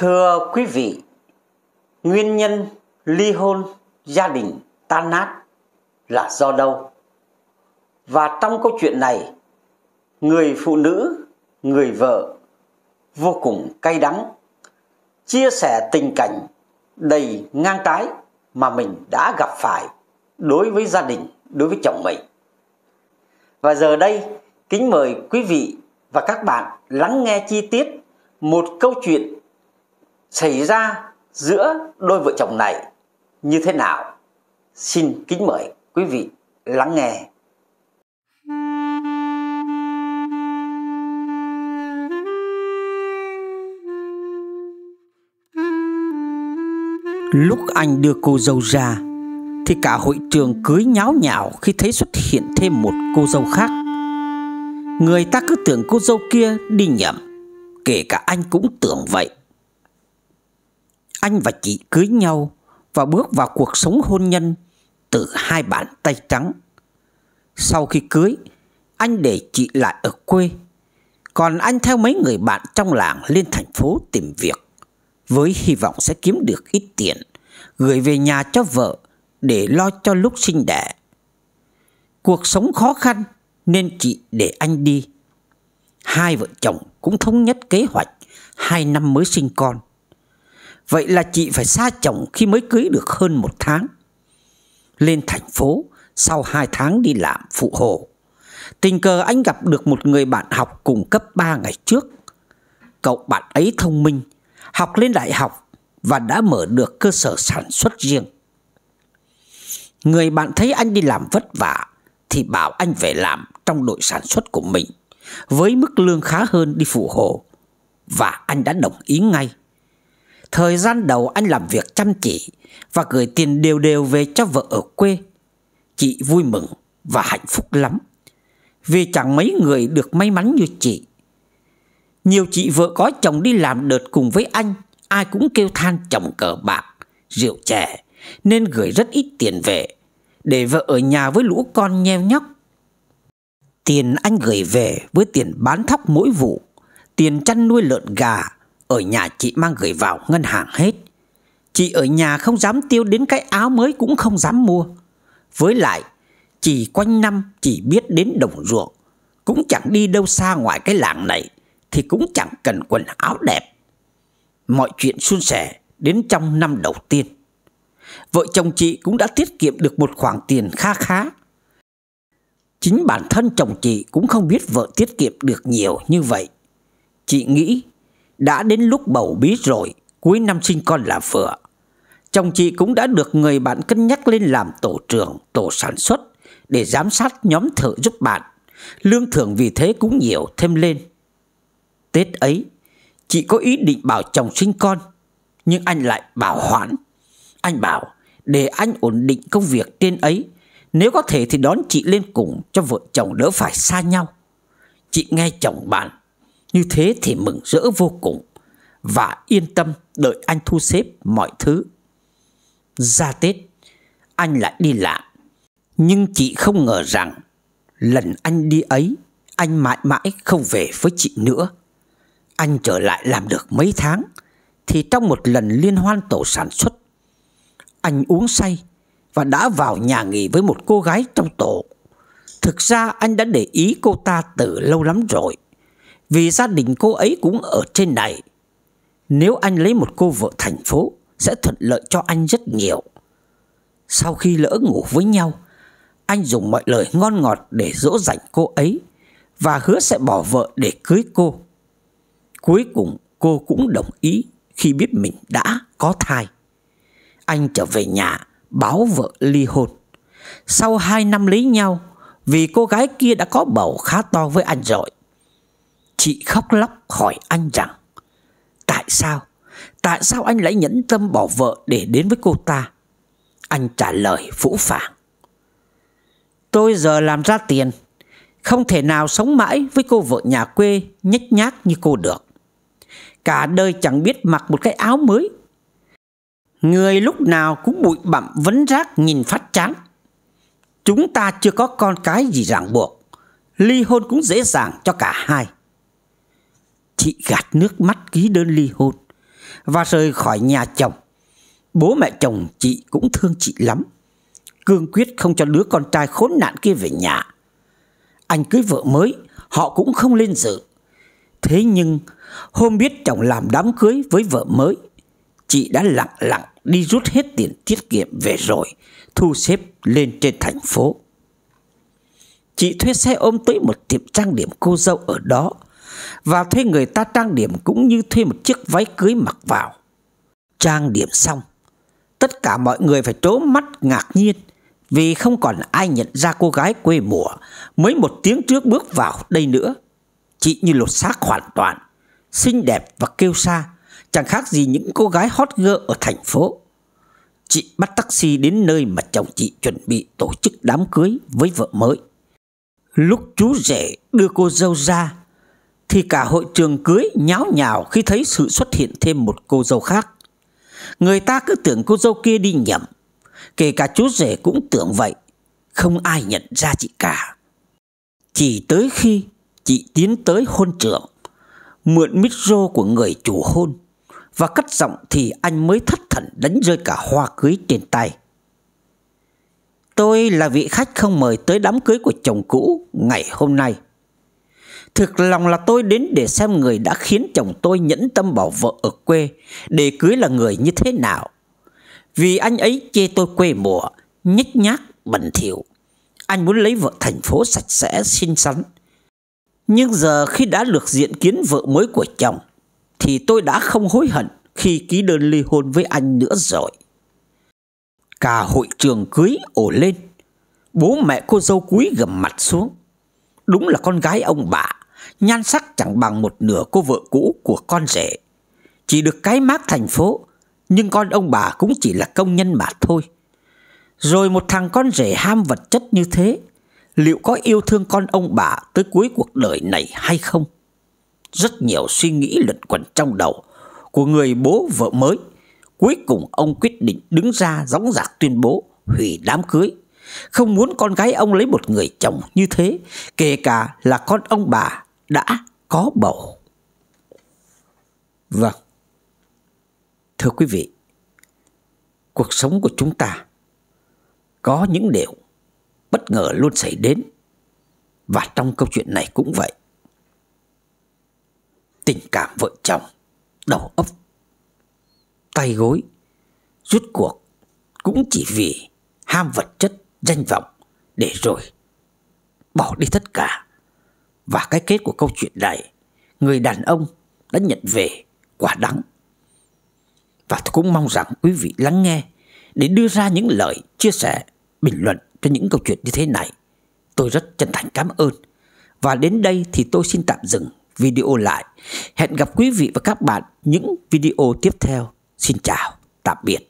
Thưa quý vị, nguyên nhân ly hôn gia đình tan nát là do đâu? Và trong câu chuyện này, người phụ nữ, người vợ vô cùng cay đắng chia sẻ tình cảnh đầy ngang trái mà mình đã gặp phải đối với gia đình, đối với chồng mình. Và giờ đây, kính mời quý vị và các bạn lắng nghe chi tiết một câu chuyện xảy ra giữa đôi vợ chồng này như thế nào xin kính mời quý vị lắng nghe Lúc anh đưa cô dâu ra Thì cả hội trường cưới nháo nhào Khi thấy xuất hiện thêm một cô dâu khác Người ta cứ tưởng cô dâu kia đi nhầm Kể cả anh cũng tưởng vậy anh và chị cưới nhau và bước vào cuộc sống hôn nhân từ hai bàn tay trắng. Sau khi cưới, anh để chị lại ở quê, còn anh theo mấy người bạn trong làng lên thành phố tìm việc, với hy vọng sẽ kiếm được ít tiền, gửi về nhà cho vợ để lo cho lúc sinh đẻ. Cuộc sống khó khăn nên chị để anh đi. Hai vợ chồng cũng thống nhất kế hoạch hai năm mới sinh con. Vậy là chị phải xa chồng khi mới cưới được hơn một tháng. Lên thành phố, sau hai tháng đi làm phụ hồ. Tình cờ anh gặp được một người bạn học cùng cấp 3 ngày trước. Cậu bạn ấy thông minh, học lên đại học và đã mở được cơ sở sản xuất riêng. Người bạn thấy anh đi làm vất vả thì bảo anh về làm trong đội sản xuất của mình với mức lương khá hơn đi phụ hồ và anh đã đồng ý ngay. Thời gian đầu anh làm việc chăm chỉ Và gửi tiền đều đều về cho vợ ở quê Chị vui mừng và hạnh phúc lắm Vì chẳng mấy người được may mắn như chị Nhiều chị vợ có chồng đi làm đợt cùng với anh Ai cũng kêu than chồng cờ bạc, rượu chè Nên gửi rất ít tiền về Để vợ ở nhà với lũ con nheo nhóc Tiền anh gửi về với tiền bán thóc mỗi vụ Tiền chăn nuôi lợn gà ở nhà chị mang gửi vào ngân hàng hết Chị ở nhà không dám tiêu đến cái áo mới cũng không dám mua Với lại Chị quanh năm chỉ biết đến đồng ruộng Cũng chẳng đi đâu xa ngoài cái làng này Thì cũng chẳng cần quần áo đẹp Mọi chuyện suôn sẻ đến trong năm đầu tiên Vợ chồng chị cũng đã tiết kiệm được một khoản tiền kha khá Chính bản thân chồng chị cũng không biết vợ tiết kiệm được nhiều như vậy Chị nghĩ đã đến lúc bầu bí rồi Cuối năm sinh con là vừa Chồng chị cũng đã được người bạn cân nhắc lên làm tổ trưởng, tổ sản xuất Để giám sát nhóm thợ giúp bạn Lương thưởng vì thế cũng nhiều thêm lên Tết ấy Chị có ý định bảo chồng sinh con Nhưng anh lại bảo hoãn Anh bảo để anh ổn định công việc trên ấy Nếu có thể thì đón chị lên cùng cho vợ chồng đỡ phải xa nhau Chị nghe chồng bạn như thế thì mừng rỡ vô cùng Và yên tâm đợi anh thu xếp mọi thứ Ra Tết Anh lại đi lạ Nhưng chị không ngờ rằng Lần anh đi ấy Anh mãi mãi không về với chị nữa Anh trở lại làm được mấy tháng Thì trong một lần liên hoan tổ sản xuất Anh uống say Và đã vào nhà nghỉ với một cô gái trong tổ Thực ra anh đã để ý cô ta từ lâu lắm rồi vì gia đình cô ấy cũng ở trên này Nếu anh lấy một cô vợ thành phố Sẽ thuận lợi cho anh rất nhiều Sau khi lỡ ngủ với nhau Anh dùng mọi lời ngon ngọt để dỗ dành cô ấy Và hứa sẽ bỏ vợ để cưới cô Cuối cùng cô cũng đồng ý Khi biết mình đã có thai Anh trở về nhà báo vợ ly hôn Sau 2 năm lấy nhau Vì cô gái kia đã có bầu khá to với anh rồi Chị khóc lóc hỏi anh rằng Tại sao? Tại sao anh lại nhẫn tâm bỏ vợ để đến với cô ta? Anh trả lời phũ phàng Tôi giờ làm ra tiền Không thể nào sống mãi với cô vợ nhà quê nhếch nhác như cô được Cả đời chẳng biết mặc một cái áo mới Người lúc nào cũng bụi bặm vấn rác nhìn phát chán Chúng ta chưa có con cái gì ràng buộc Ly hôn cũng dễ dàng cho cả hai chị gạt nước mắt ký đơn ly hôn và rời khỏi nhà chồng. Bố mẹ chồng chị cũng thương chị lắm, cương quyết không cho đứa con trai khốn nạn kia về nhà. Anh cưới vợ mới, họ cũng không lên dự. Thế nhưng, hôm biết chồng làm đám cưới với vợ mới, chị đã lặng lặng đi rút hết tiền tiết kiệm về rồi, thu xếp lên trên thành phố. Chị thuê xe ôm tới một tiệm trang điểm cô dâu ở đó, và thuê người ta trang điểm cũng như thuê một chiếc váy cưới mặc vào. Trang điểm xong, tất cả mọi người phải trố mắt ngạc nhiên vì không còn ai nhận ra cô gái quê mùa mới một tiếng trước bước vào đây nữa. Chị như lột xác hoàn toàn, xinh đẹp và kêu xa, chẳng khác gì những cô gái hot girl ở thành phố. Chị bắt taxi đến nơi mà chồng chị chuẩn bị tổ chức đám cưới với vợ mới. Lúc chú rể đưa cô dâu ra thì cả hội trường cưới nháo nhào khi thấy sự xuất hiện thêm một cô dâu khác. Người ta cứ tưởng cô dâu kia đi nhầm, kể cả chú rể cũng tưởng vậy, không ai nhận ra chị cả. Chỉ tới khi chị tiến tới hôn trưởng, mượn mít rô của người chủ hôn và cắt giọng thì anh mới thất thần đánh rơi cả hoa cưới trên tay. Tôi là vị khách không mời tới đám cưới của chồng cũ ngày hôm nay. Thực lòng là tôi đến để xem người đã khiến chồng tôi nhẫn tâm bỏ vợ ở quê để cưới là người như thế nào. Vì anh ấy chê tôi quê mùa, nhích nhác, bẩn thỉu. Anh muốn lấy vợ thành phố sạch sẽ, xinh xắn. Nhưng giờ khi đã được diện kiến vợ mới của chồng, thì tôi đã không hối hận khi ký đơn ly hôn với anh nữa rồi. Cả hội trường cưới ổ lên, bố mẹ cô dâu cúi gầm mặt xuống. Đúng là con gái ông bà nhan sắc chẳng bằng một nửa cô vợ cũ của con rể. Chỉ được cái mác thành phố, nhưng con ông bà cũng chỉ là công nhân mà thôi. Rồi một thằng con rể ham vật chất như thế, liệu có yêu thương con ông bà tới cuối cuộc đời này hay không? Rất nhiều suy nghĩ luẩn quẩn trong đầu của người bố vợ mới. Cuối cùng ông quyết định đứng ra dõng dạc tuyên bố hủy đám cưới không muốn con gái ông lấy một người chồng như thế, kể cả là con ông bà, đã có bầu. Vâng. Thưa quý vị, cuộc sống của chúng ta có những điều bất ngờ luôn xảy đến và trong câu chuyện này cũng vậy. Tình cảm vợ chồng, đầu óc, tay gối, rút cuộc cũng chỉ vì ham vật chất, danh vọng để rồi bỏ đi tất cả và cái kết của câu chuyện này Người đàn ông đã nhận về quả đắng Và tôi cũng mong rằng quý vị lắng nghe Để đưa ra những lời chia sẻ Bình luận cho những câu chuyện như thế này Tôi rất chân thành cảm ơn Và đến đây thì tôi xin tạm dừng video lại Hẹn gặp quý vị và các bạn những video tiếp theo Xin chào, tạm biệt